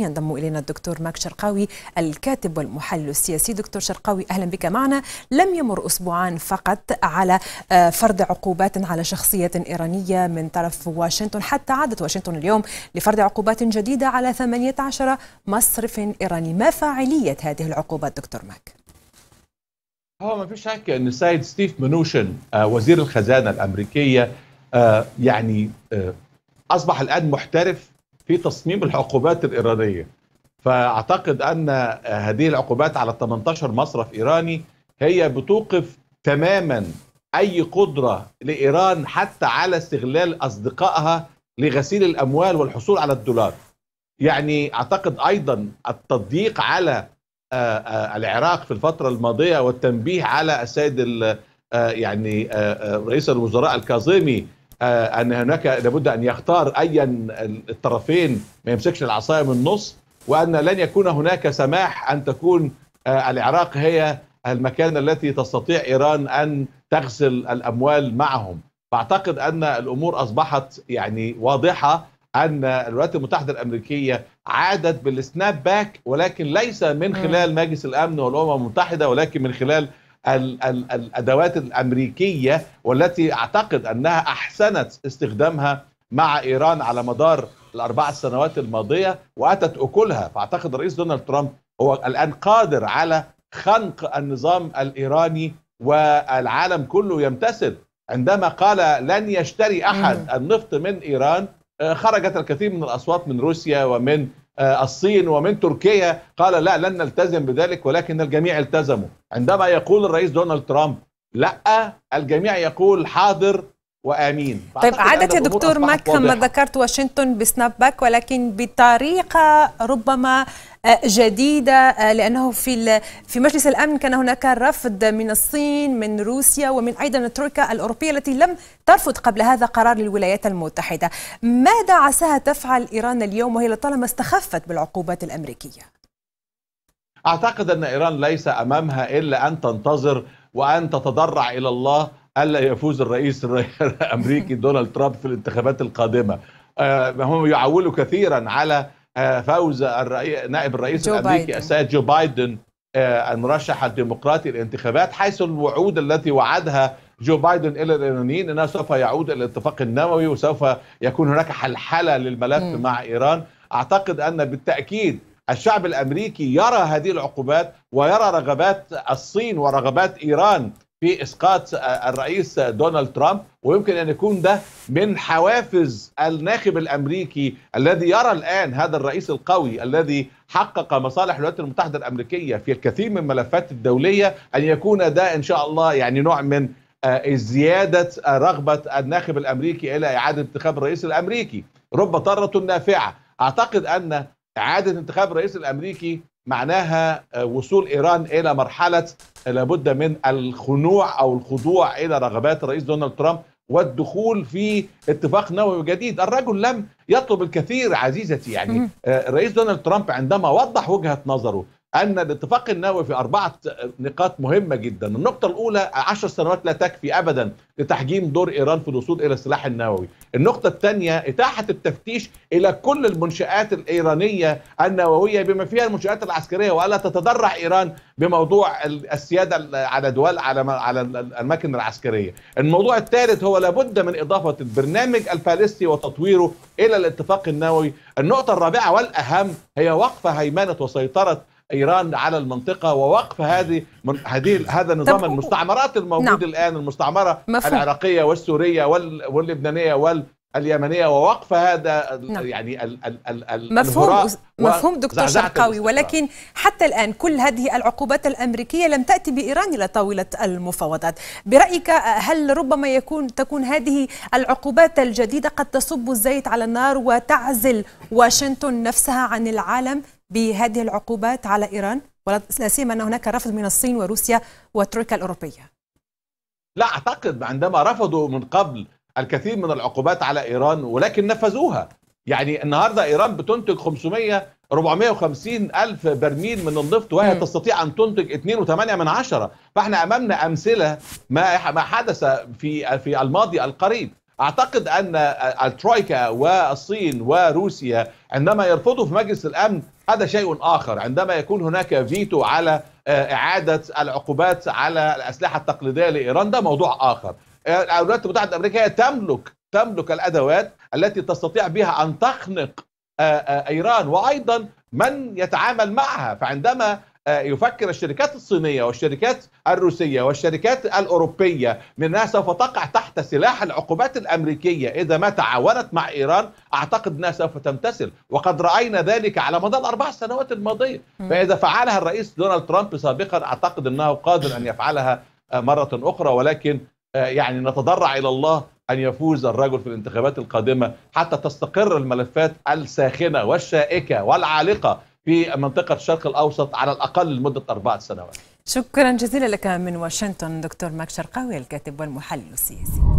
ينضم إلينا الدكتور ماك شرقاوي الكاتب والمحلل السياسي دكتور شرقاوي أهلا بك معنا لم يمر أسبوعان فقط على آه، فرض عقوبات على شخصية إيرانية من طرف واشنطن حتى عادت واشنطن اليوم لفرض عقوبات جديدة على 18 مصرف إيراني ما فاعلية هذه العقوبات دكتور ماك؟ هو آه، ما فيش شك ان السيد ستيف منوشن آه، وزير الخزانه الامريكيه يعني اصبح الان محترف في تصميم العقوبات الإيرانية فأعتقد أن هذه العقوبات على 18 مصرف إيراني هي بتوقف تماما أي قدرة لإيران حتى على استغلال أصدقائها لغسيل الأموال والحصول على الدولار يعني أعتقد أيضا التضييق على آه، آه، العراق في الفترة الماضية والتنبيه على السيد آه، يعني رئيس الوزراء الكاظمي آه، ان هناك لابد ان يختار ايا الطرفين ما يمسكش العصايه من النص وان لن يكون هناك سماح ان تكون آه، العراق هي المكان التي تستطيع ايران ان تغسل الاموال معهم فاعتقد ان الامور اصبحت يعني واضحه ان الولايات المتحده الامريكيه عادت بالسناب باك ولكن ليس من خلال مجلس الامن والامم المتحده ولكن من خلال الادوات الامريكيه والتي اعتقد انها احسنت استخدامها مع ايران على مدار الاربع سنوات الماضيه واتت اكلها فاعتقد الرئيس دونالد ترامب هو الان قادر على خنق النظام الايراني والعالم كله يمتثل عندما قال لن يشتري احد النفط من ايران آه، خرجت الكثير من الاصوات من روسيا ومن آه، الصين ومن تركيا قال لا لن نلتزم بذلك ولكن الجميع التزموا عندما يقول الرئيس دونالد ترامب لا الجميع يقول حاضر وامين طيب عادت يا دكتور ماك كما ذكرت واشنطن بسناب باك ولكن بطريقه ربما آه، جديده آه، لانه في في مجلس الامن كان هناك رفض من الصين من روسيا ومن ايضا تركيا الاوروبيه التي لم ترفض قبل هذا قرار للولايات المتحده ماذا عساها تفعل ايران اليوم وهي لطالما استخفت بالعقوبات الامريكيه اعتقد ان ايران ليس امامها الا ان تنتظر وان تتضرع الى الله الا يفوز الرئيس الامريكي دونالد ترامب في الانتخابات القادمه آه، هم يعولوا كثيرا على آه، فوز الرئي... نائب الرئيس الامريكي السيد جو بايدن آه، المرشح الديمقراطي للانتخابات حيث الوعود التي وعدها جو بايدن الى الايرانيين انه سوف يعود الى الاتفاق النووي وسوف يكون هناك حلحله للملف م. مع ايران اعتقد ان بالتاكيد الشعب الامريكي يرى هذه العقوبات ويرى رغبات الصين ورغبات ايران في اسقاط الرئيس دونالد ترامب ويمكن ان يكون ده من حوافز الناخب الامريكي الذي يرى الان هذا الرئيس القوي الذي حقق مصالح الولايات المتحده الامريكيه في الكثير من الملفات الدوليه ان يكون ده ان شاء الله يعني نوع من آه، زياده رغبه الناخب الامريكي الى اعاده انتخاب الرئيس الامريكي رب طره نافعه اعتقد ان اعاده انتخاب الرئيس الامريكي معناها آه، وصول إيران إلى مرحلة لابد من الخنوع أو الخضوع إلى رغبات الرئيس دونالد ترامب والدخول في اتفاق نووي جديد الرجل لم يطلب الكثير عزيزتي يعني آه، الرئيس دونالد ترامب عندما وضح وجهة نظره أن الاتفاق النووي في أربعة نقاط مهمة جدا النقطة الأولى عشر سنوات لا تكفي أبدا لتحجيم دور إيران في الوصول إلى السلاح النووي النقطة الثانية إتاحة التفتيش إلى كل المنشآت الإيرانية النووية بما فيها المنشآت العسكرية وألا تتضرع إيران بموضوع السيادة على دول على على الأماكن العسكرية الموضوع الثالث هو لابد من إضافة البرنامج الباليستي وتطويره إلى الاتفاق النووي النقطة الرابعة والأهم هي وقف هيمنة وسيطرة ايران على المنطقه ووقف هذه من هذه هذا نظام المستعمرات الموجود نعم. الان المستعمره مفهوم. العراقيه والسوريه واللبنانيه وال اليمنيه ووقف هذا نعم. يعني ال ال ال ال مفهوم مفهوم دكتور شرقاوي ولكن حتى الان كل هذه العقوبات الامريكيه لم تاتي بايران الى طاوله المفاوضات برايك هل ربما يكون تكون هذه العقوبات الجديده قد تصب الزيت على النار وتعزل واشنطن نفسها عن العالم بهذه العقوبات على إيران ولا سيما أن هناك رفض من الصين وروسيا وتركيا الأوروبية لا أعتقد عندما رفضوا من قبل الكثير من العقوبات على إيران ولكن نفذوها يعني النهاردة إيران بتنتج 500 450 ألف برميل من النفط وهي م. تستطيع أن تنتج 2.8 من عشرة فإحنا أمامنا أمثلة ما حدث في في الماضي القريب اعتقد ان الترويكا والصين وروسيا عندما يرفضوا في مجلس الامن هذا شيء اخر عندما يكون هناك فيتو على آه، اعاده العقوبات على الاسلحه التقليديه لايران ده موضوع اخر آه، الولايات المتحده الامريكيه تملك تملك الادوات التي تستطيع بها ان تخنق آه، ايران وايضا من يتعامل معها فعندما يفكر الشركات الصينية والشركات الروسية والشركات الأوروبية من انها سوف تقع تحت سلاح العقوبات الأمريكية إذا ما تعاونت مع إيران أعتقد أنها سوف تمتثل وقد رأينا ذلك على مدار الأربع سنوات الماضية فإذا فعلها الرئيس دونالد ترامب سابقا أعتقد أنه قادر أن يفعلها آه، مرة أخرى ولكن آه، يعني نتضرع إلى الله أن يفوز الرجل في الانتخابات القادمة حتى تستقر الملفات الساخنة والشائكة والعالقة في منطقة الشرق الأوسط على الأقل لمدة أربعة سنوات شكرا جزيلا لك من واشنطن دكتور ماك شرقاوي الكاتب والمحلل السياسي